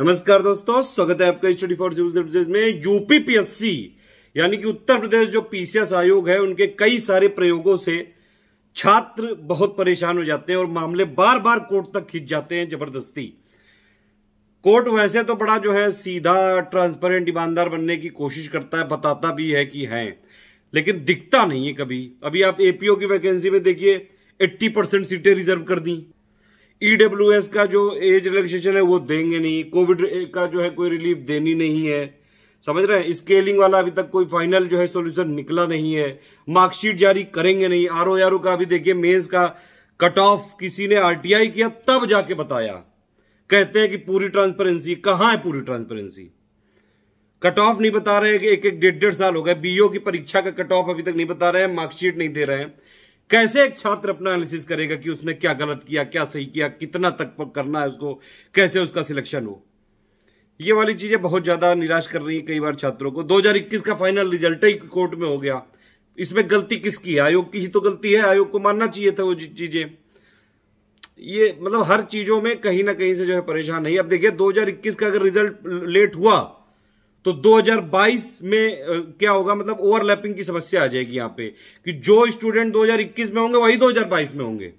नमस्कार दोस्तों स्वागत है आपका स्टडी फॉर सिविल में यूपीपीएससी यानी कि उत्तर प्रदेश जो पीसीएस आयोग है उनके कई सारे प्रयोगों से छात्र बहुत परेशान हो जाते हैं और मामले बार बार कोर्ट तक खींच जाते हैं जबरदस्ती कोर्ट वैसे तो बड़ा जो है सीधा ट्रांसपेरेंट ईमानदार बनने की कोशिश करता है बताता भी है कि है लेकिन दिखता नहीं है कभी अभी आप एपीओ की वैकेंसी में देखिए 80 परसेंट सीटें रिजर्व कर दी ईडब्ल्यू e का जो एज रिलैक्सेशन है वो देंगे नहीं कोविड का जो है कोई रिलीफ देनी नहीं है समझ रहे हैं स्केलिंग वाला अभी तक कोई फाइनल जो है सॉल्यूशन निकला नहीं है मार्कशीट जारी करेंगे नहीं आर ओ आर ओ का अभी देखिए मेज का कट ऑफ किसी ने आरटीआई किया तब जाके बताया कहते हैं कि पूरी ट्रांसपेरेंसी कहां है पूरी ट्रांसपेरेंसी कट ऑफ नहीं बता रहे हैं कि एक एक डेढ़ डेढ़ साल हो गए बीओ की परीक्षा का कट ऑफ अभी तक नहीं बता रहे हैं मार्कशीट नहीं दे रहे हैं कैसे एक छात्र अपना एनालिसिस करेगा कि उसने क्या गलत किया क्या सही किया कितना तक करना है उसको कैसे उसका सिलेक्शन हो ये वाली चीज़ें बहुत ज़्यादा निराश कर रही है कई बार छात्रों को 2021 का फाइनल रिजल्ट ही कोर्ट में हो गया इसमें गलती किसकी है आयोग की ही तो गलती है आयोग को मानना चाहिए था वो चीज़ें ये मतलब हर चीज़ों में कहीं ना कहीं से जो है परेशान नहीं अब देखिए 2021 का अगर रिजल्ट लेट हुआ तो 2022 में क्या होगा मतलब ओवरलैपिंग की समस्या आ जाएगी यहां पे कि जो स्टूडेंट 2021 में होंगे वही 2022 में होंगे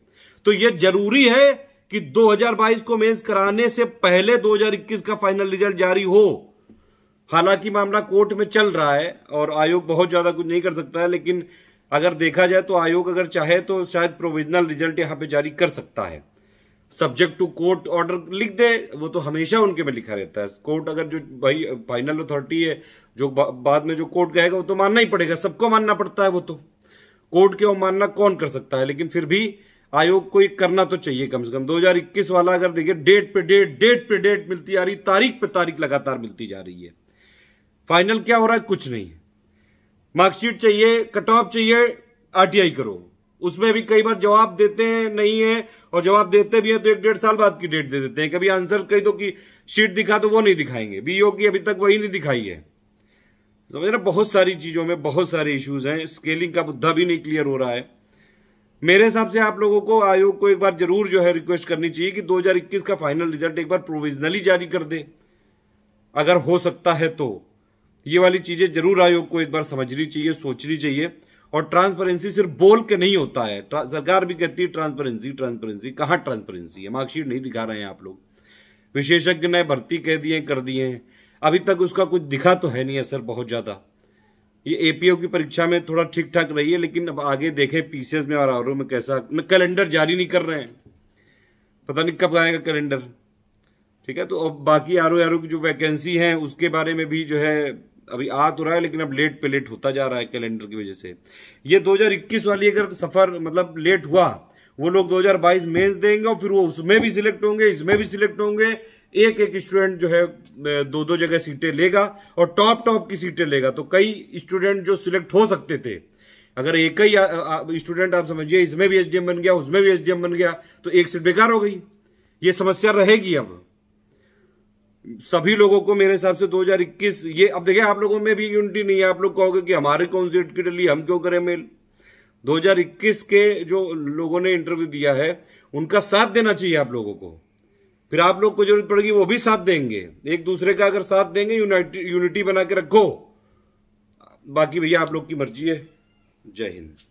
तो ये जरूरी है कि 2022 को मेंस कराने से पहले 2021 का फाइनल रिजल्ट जारी हो हालांकि मामला कोर्ट में चल रहा है और आयोग बहुत ज्यादा कुछ नहीं कर सकता है लेकिन अगर देखा जाए तो आयोग अगर चाहे तो शायद प्रोविजनल रिजल्ट यहां पर जारी कर सकता है सब्जेक्ट टू कोर्ट ऑर्डर लिख दे वो तो हमेशा उनके में लिखा रहता है कोर्ट अगर जो भाई फाइनल अथॉरिटी है जो बा, बाद में जो कोर्ट गएगा वो तो मानना ही पड़ेगा सबको मानना पड़ता है वो तो कोर्ट के वो मानना कौन कर सकता है लेकिन फिर भी आयोग को एक करना तो चाहिए कम से कम 2021 वाला अगर देखिए डेट पे डेट डेट पे डेट मिलती आ रही तारीख पे तारीख लगातार मिलती जा रही है फाइनल क्या हो रहा है कुछ नहीं मार्कशीट चाहिए कट ऑफ चाहिए आरटीआई करो उसमें भी कई बार जवाब देते हैं नहीं है और जवाब देते भी हैं तो एक डेढ़ साल बाद की डेट दे देते हैं कभी आंसर कई दो की शीट दिखा तो वो नहीं दिखाएंगे बीओ की अभी तक वही नहीं दिखाई है समझ रहे बहुत सारी चीज़ों में बहुत सारे इश्यूज हैं स्केलिंग का मुद्दा भी नहीं क्लियर हो रहा है मेरे हिसाब से आप लोगों को आयोग को एक बार जरूर जो है रिक्वेस्ट करनी चाहिए कि दो का फाइनल रिजल्ट एक बार प्रोविजनली जारी कर दे अगर हो सकता है तो ये वाली चीज़ें जरूर आयोग को एक बार समझनी चाहिए सोचनी चाहिए और ट्रांसपेरेंसी सिर्फ बोल के नहीं होता है सरकार भी कहती है ट्रांसपेरेंसी ट्रांसपेरेंसी कहाँ ट्रांसपेरेंसी है मार्कशीट नहीं दिखा रहे हैं आप लोग विशेषज्ञ ने भर्ती कह दिए कर दिए अभी तक उसका कुछ दिखा तो है नहीं असर बहुत ज़्यादा ये एपीओ की परीक्षा में थोड़ा ठीक ठाक रही है लेकिन अब आगे देखें पीसीएस में और आरओ में कैसा कैलेंडर जारी नहीं कर रहे हैं पता नहीं कब आएगा कैलेंडर ठीक है तो अब बाकी आर ओ की जो वैकेंसी हैं उसके बारे में भी जो है अभी आ तो रहा है लेकिन अब लेट पे लेट होता जा रहा है कैलेंडर की वजह से ये 2021 वाली अगर सफ़र मतलब लेट हुआ वो लोग 2022 में देंगे और फिर वो उसमें भी सिलेक्ट होंगे इसमें भी सिलेक्ट होंगे एक एक स्टूडेंट जो है दो दो जगह सीटें लेगा और टॉप टॉप की सीटें लेगा तो कई स्टूडेंट जो सिलेक्ट हो सकते थे अगर एक ही स्टूडेंट आप समझिए इसमें भी एसडीएम बन गया उसमें भी एसडीएम बन गया तो एक सीट बेकार हो गई ये समस्या रहेगी अब सभी लोगों को मेरे हिसाब से 2021 ये अब देखिए आप लोगों में भी यूनिटी नहीं है आप लोग कहोगे कि हमारे कौन सी टिकट ली हम क्यों करें मेल 2021 के जो लोगों ने इंटरव्यू दिया है उनका साथ देना चाहिए आप लोगों को फिर आप लोग को जरूरत पड़ेगी वो भी साथ देंगे एक दूसरे का अगर साथ देंगे यूनिटी बना के रखो बाकी भैया आप लोग की मर्जी है जय हिंद